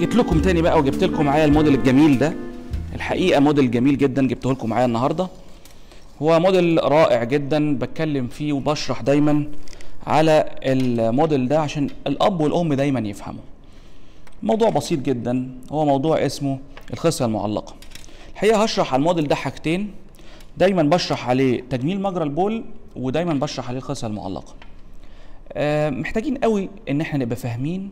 جيت لكم تاني بقى وجبت لكم معايا الموديل الجميل ده الحقيقه موديل جميل جدا جبته لكم معايا النهارده هو موديل رائع جدا بتكلم فيه وبشرح دايما على الموديل ده عشان الاب والام دايما يفهموا موضوع بسيط جدا هو موضوع اسمه الخصيه المعلقه الحقيقه هشرح على الموديل ده حاجتين دايما بشرح عليه تجميل مجرى البول ودايما بشرح عليه الخصيه المعلقه آه، محتاجين قوي ان احنا نبقى فاهمين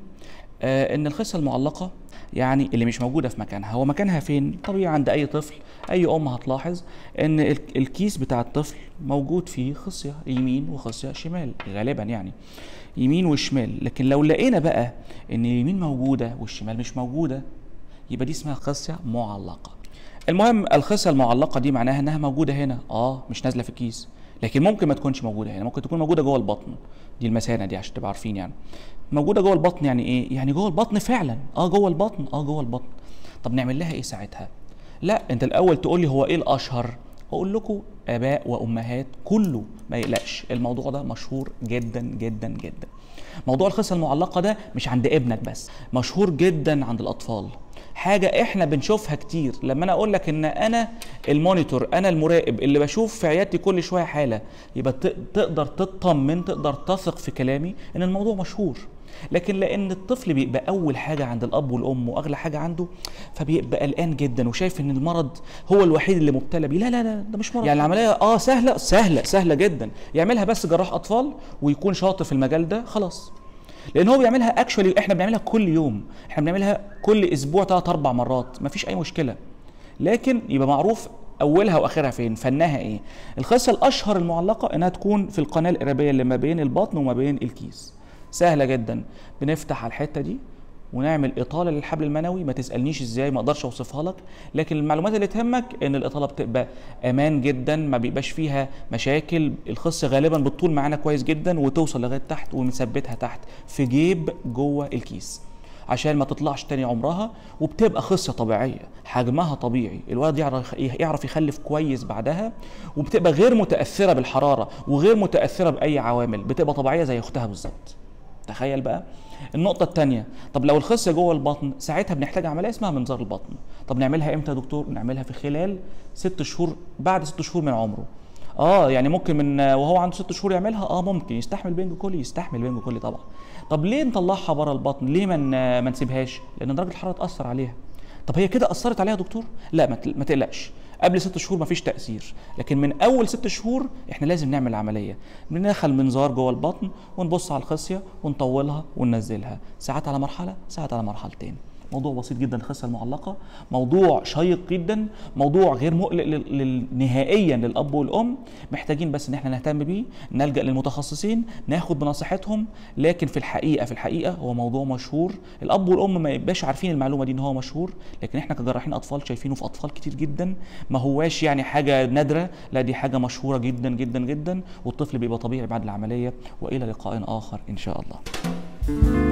آه، ان الخصه المعلقه يعني اللي مش موجوده في مكانها هو مكانها فين طبيعي عند اي طفل اي ام هتلاحظ ان الكيس بتاع الطفل موجود فيه خصيه يمين وخصيه شمال غالبا يعني يمين وشمال لكن لو لقينا بقى ان اليمين موجوده والشمال مش موجوده يبقى دي اسمها خصيه معلقه المهم الخصيه المعلقه دي معناها انها موجوده هنا اه مش نازله في الكيس لكن ممكن ما تكونش موجوده هنا ممكن تكون موجوده جوه البطن دي المثانه دي عشان تبقى عارفين يعني موجوده جوه البطن يعني ايه يعني جوه البطن فعلا اه جوه البطن اه جوه البطن طب نعمل لها ايه ساعتها لا انت الاول تقول لي هو ايه الاشهر هقول لكم اباء وامهات كله ما يقلقش الموضوع ده مشهور جدا جدا جدا موضوع الخصه المعلقه ده مش عند ابنك بس مشهور جدا عند الاطفال حاجه احنا بنشوفها كتير لما انا اقول لك ان انا المونيتور انا المراقب اللي بشوف في عيادتي كل شويه حاله يبقى تقدر تطمن تقدر تثق في كلامي ان الموضوع مشهور لكن لان الطفل بيبقى اول حاجه عند الاب والام واغلى حاجه عنده فبيبقى قلقان جدا وشايف ان المرض هو الوحيد اللي مبتلى بيه لا لا لا ده مش مرض يعني العمليه اه سهله سهله سهله جدا يعملها بس جراح اطفال ويكون شاطر في المجال ده خلاص لان هو بيعملها اكشولي احنا بنعملها كل يوم احنا بنعملها كل اسبوع ثلاث اربع مرات مفيش اي مشكله لكن يبقى معروف اولها واخرها فين فنها ايه الخاصه الاشهر المعلقه انها تكون في القناه الارابيه اللي ما بين البطن وما بين الكيس سهله جدا بنفتح على الحته دي ونعمل اطاله للحبل المنوي ما تسالنيش ازاي ما اقدرش اوصفها لك لكن المعلومات اللي تهمك ان الاطاله بتبقى امان جدا ما بيبقاش فيها مشاكل الخص غالبا بتطول معانا كويس جدا وتوصل لغايه تحت ونثبتها تحت في جيب جوه الكيس عشان ما تطلعش تاني عمرها وبتبقى خصية طبيعية حجمها طبيعي الولد يعرف يعرف يخلف كويس بعدها وبتبقى غير متأثرة بالحرارة وغير متأثرة بأي عوامل بتبقى طبيعية زي أختها بالظبط تخيل بقى النقطه الثانيه طب لو الخصيه جوه البطن ساعتها بنحتاج عمليه اسمها منظار البطن طب نعملها امتى يا دكتور نعملها في خلال ست شهور بعد ست شهور من عمره اه يعني ممكن من وهو عنده ست شهور يعملها اه ممكن يستحمل بنج كلي يستحمل بنج كلي طبعا طب ليه نطلعها بره البطن ليه ما نسيبهاش لان درجه الحراره تاثر عليها طب هي كده اثرت عليها دكتور لا ما تقلقش قبل ست شهور مفيش تاثير لكن من اول ست شهور احنا لازم نعمل عمليه بندخل منظار جوه البطن ونبص على الخصيه ونطولها وننزلها ساعات على مرحله ساعات على مرحلتين موضوع بسيط جدا الخسه المعلقه موضوع شيق جدا موضوع غير مقلق نهائيا للاب والام محتاجين بس ان احنا نهتم بيه نلجا للمتخصصين ناخد بنصيحتهم لكن في الحقيقه في الحقيقه هو موضوع مشهور الاب والام ما يبقاش عارفين المعلومه دي ان هو مشهور لكن احنا كجراحين اطفال شايفينه في اطفال كتير جدا ما هواش يعني حاجه نادره لا دي حاجه مشهوره جدا جدا جدا والطفل بيبقى طبيعي بعد العمليه والى لقاء اخر ان شاء الله thank you